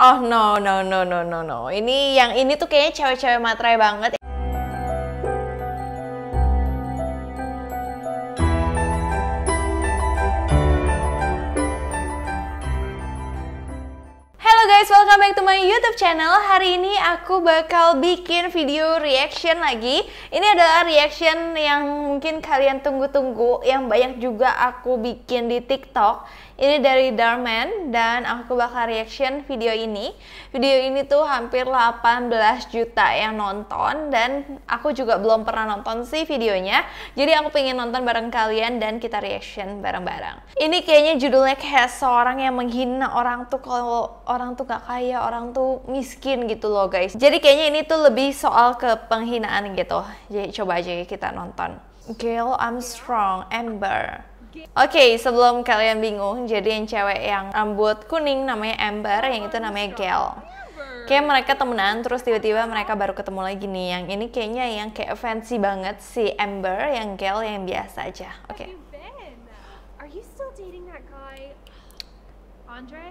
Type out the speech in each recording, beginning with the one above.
Oh no no no no no no. Ini yang ini tuh kayaknya cewek-cewek matre banget. Halo guys, welcome back to my YouTube channel. Hari ini aku bakal bikin video reaction lagi. Ini adalah reaction yang mungkin kalian tunggu-tunggu, yang banyak juga aku bikin di TikTok. Ini dari Darman dan aku bakal reaction video ini. Video ini tuh hampir 18 juta yang nonton dan aku juga belum pernah nonton sih videonya. Jadi aku pengen nonton bareng kalian dan kita reaction bareng-bareng. Ini kayaknya judulnya kayak seorang yang menghina orang tuh kalau orang tuh gak kaya, orang orang tuh miskin gitu loh guys. Jadi kayaknya ini tuh lebih soal ke penghinaan gitu. Jadi coba aja kita nonton. Gail Armstrong, Amber. Oke, okay, sebelum kalian bingung, jadi yang cewek yang rambut kuning namanya Amber, yang itu namanya Gail. Kayak mereka temenan, terus tiba-tiba mereka baru ketemu lagi nih. Yang ini kayaknya yang kayak fancy banget si Amber, yang Gail yang biasa aja. Oke. Okay. Andre?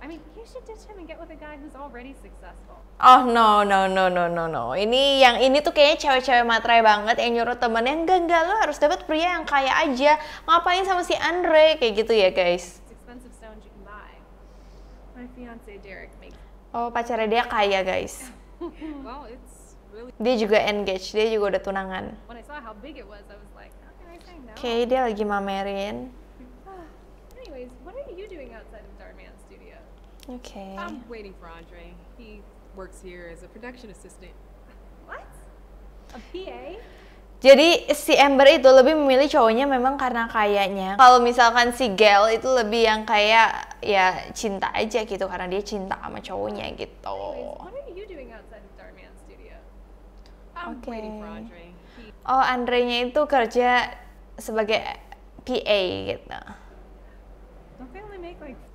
I mean, you should ditch him and get with a guy who's already successful. Oh no no no no no no. Ini yang ini tuh kayaknya cewek-cewek matrai banget yang nyuruh temennya yang enggak lo harus dapat pria yang kaya aja. Ngapain sama si Andre kayak gitu ya guys? Oh pacarnya dia kaya guys. Dia juga engaged, dia juga udah tunangan. Oke, okay, dia lagi mamerin. Anyways, Okay. I'm waiting for Andre. He works here as a production assistant. What? A PA? Jadi si Amber itu lebih memilih cowoknya memang karena kayaknya. Kalau misalkan si Gail itu lebih yang kayak ya cinta aja gitu karena dia cinta sama cowoknya gitu. Oke. Okay. Oh, Andre-nya itu kerja sebagai PA gitu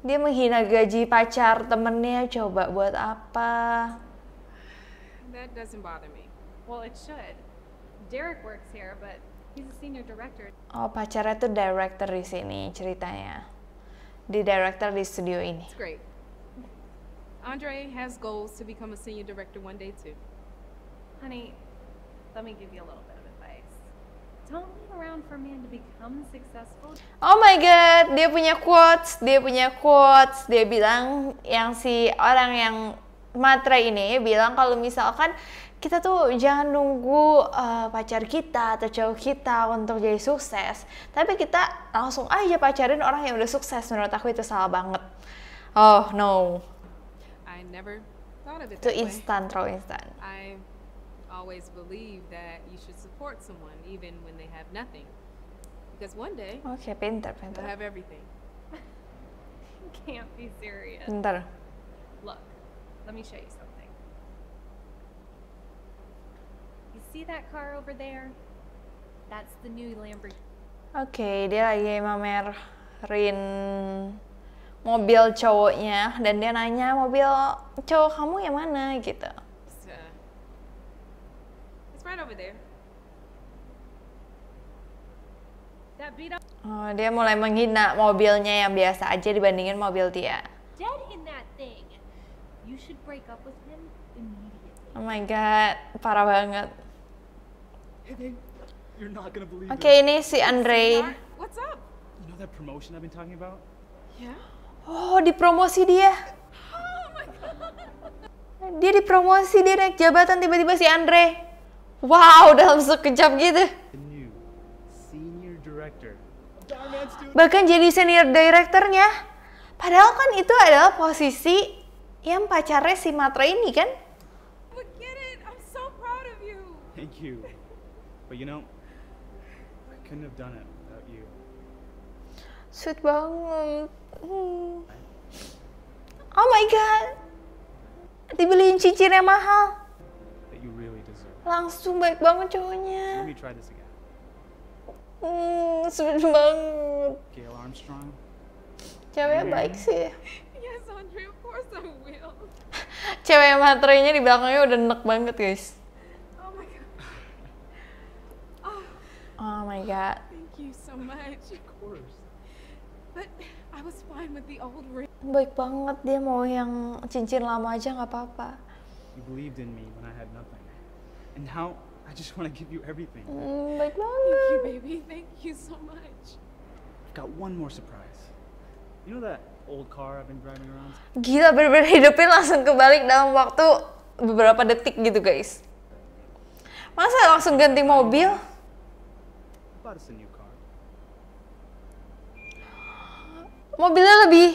dia menghina gaji pacar temennya coba buat apa that doesn't bother me well it should Derek works here but he's a senior director oh pacarnya tuh director di sini ceritanya di director di studio ini It's great Andre has goals to become a senior director one day too honey let me give you a little bit Oh my god, dia punya quotes, dia punya quotes. Dia bilang yang si orang yang matre ini bilang kalau misalkan kita tuh jangan nunggu uh, pacar kita atau cowok kita untuk jadi sukses, tapi kita langsung aja pacarin orang yang udah sukses. Menurut aku itu salah banget. Oh no. I never thought of it. Itu instan, terlalu instan. I've always believe that you should support someone even when they have nothing. Because one day, okay, pinter, pinter. they'll have everything. you Can't be serious. Pinter. Look, let me show you something. You see that car over there? That's the new Lamborghini. okay, dia lagi mamerin mobil cowoknya dan dia nanya mobil cowok kamu yang mana gitu over there. That beat up Oh, dia mulai menghina mobilnya yang biasa aja dibandingin mobil dia. Dead in that thing. You should break up with him immediately. Oh my god, parah banget. You're not gonna believe it. okay, ini si Andre. What's up? You know that promotion I've been talking about? Yeah. Oh, dipromosi dia. Oh my god. Dia dipromosi, dia naik jabatan tiba-tiba si Andre. Wow, dalam sekejap gitu. Bahkan jadi senior directornya. Padahal kan itu adalah posisi yang pacarnya si Matra ini kan. Sweet banget. Hmm. Oh my god. Dibeliin cincin yang mahal. Langsung baik banget cowoknya. Hmm, sweet banget. Gail Armstrong. Ceweknya hmm. baik sih. Yes, Andre, of course I will. Cewek materinya di belakangnya udah enak banget, guys. Oh my god. Oh, oh my god. Thank you so much. Of course. But I was fine with the old ring. Baik banget dia mau yang cincin lama aja nggak apa-apa. You believed in me when I had nothing. And now I just want to give you everything. Mm, baik Thank you, baby. Thank you so much. I've got one more surprise. You know that old car I've been driving around? Gila, bener-bener hidupin langsung kebalik dalam waktu beberapa detik gitu, guys. Masa langsung ganti mobil? Mobilnya lebih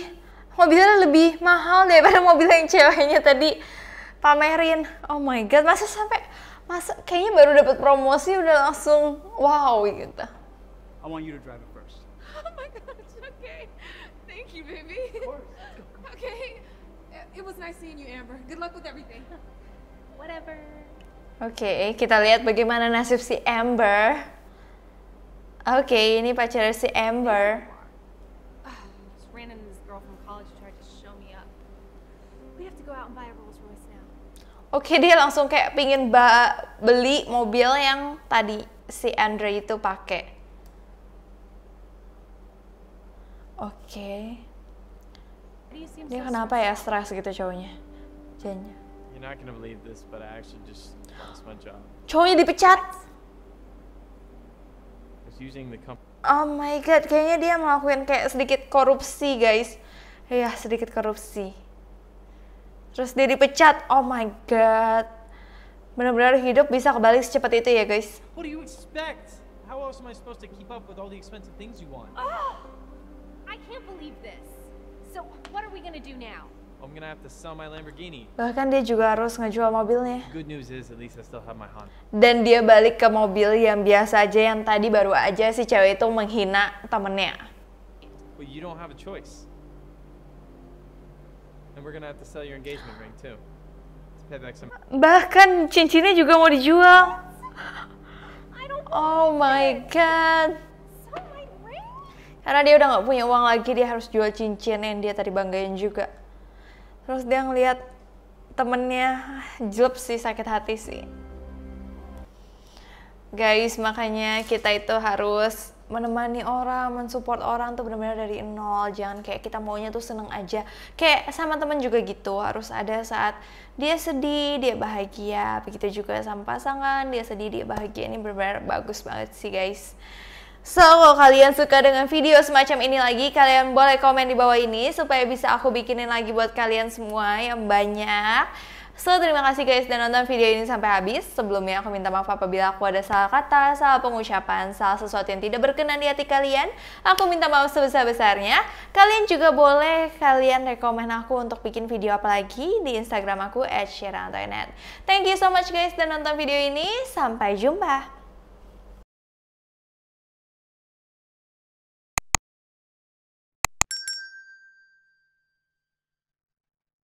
mobilnya lebih mahal daripada mobil yang ceweknya tadi pamerin. Oh my god, masa sampai masa kayaknya baru dapat promosi udah langsung wow gitu. I want you to drive it first. Oh my gosh, okay. Thank you, baby. Of course. Okay. It was nice seeing you, Amber. Good luck with everything. Whatever. Oke, okay, kita lihat bagaimana nasib si Amber. Oke, okay, ini pacar si Amber. Oke, dia langsung kayak pingin beli mobil yang tadi si Andre itu pakai. Oke. Dia kenapa ya stres gitu cowoknya? Jenya. Cowoknya dipecat. Oh my god, kayaknya dia melakukan kayak sedikit korupsi, guys. Iya, sedikit korupsi terus dia dipecat oh my god benar-benar hidup bisa kebalik secepat itu ya guys what do you expect how else am I supposed to keep up with all the expensive things you want oh I can't believe this so what are we gonna do now I'm gonna have to sell my Lamborghini. Bahkan dia juga harus ngejual mobilnya. Good news is at least I still have my Honda. Dan dia balik ke mobil yang biasa aja yang tadi baru aja si cewek itu menghina temennya. But you don't have a choice. Bahkan cincinnya juga mau dijual. Oh my god. Karena dia udah nggak punya uang lagi, dia harus jual cincin yang dia tadi banggain juga. Terus dia ngeliat temennya jelek sih, sakit hati sih. Guys, makanya kita itu harus menemani orang, mensupport orang tuh benar-benar dari nol. Jangan kayak kita maunya tuh seneng aja. Kayak sama temen juga gitu, harus ada saat dia sedih, dia bahagia. Begitu juga sama pasangan, dia sedih, dia bahagia. Ini benar-benar bagus banget sih guys. So, kalau kalian suka dengan video semacam ini lagi, kalian boleh komen di bawah ini supaya bisa aku bikinin lagi buat kalian semua yang banyak. So, terima kasih guys dan nonton video ini sampai habis. Sebelumnya aku minta maaf apabila aku ada salah kata, salah pengucapan, salah sesuatu yang tidak berkenan di hati kalian. Aku minta maaf sebesar-besarnya. Kalian juga boleh kalian rekomen aku untuk bikin video apa lagi di Instagram aku at Thank you so much guys dan nonton video ini. Sampai jumpa.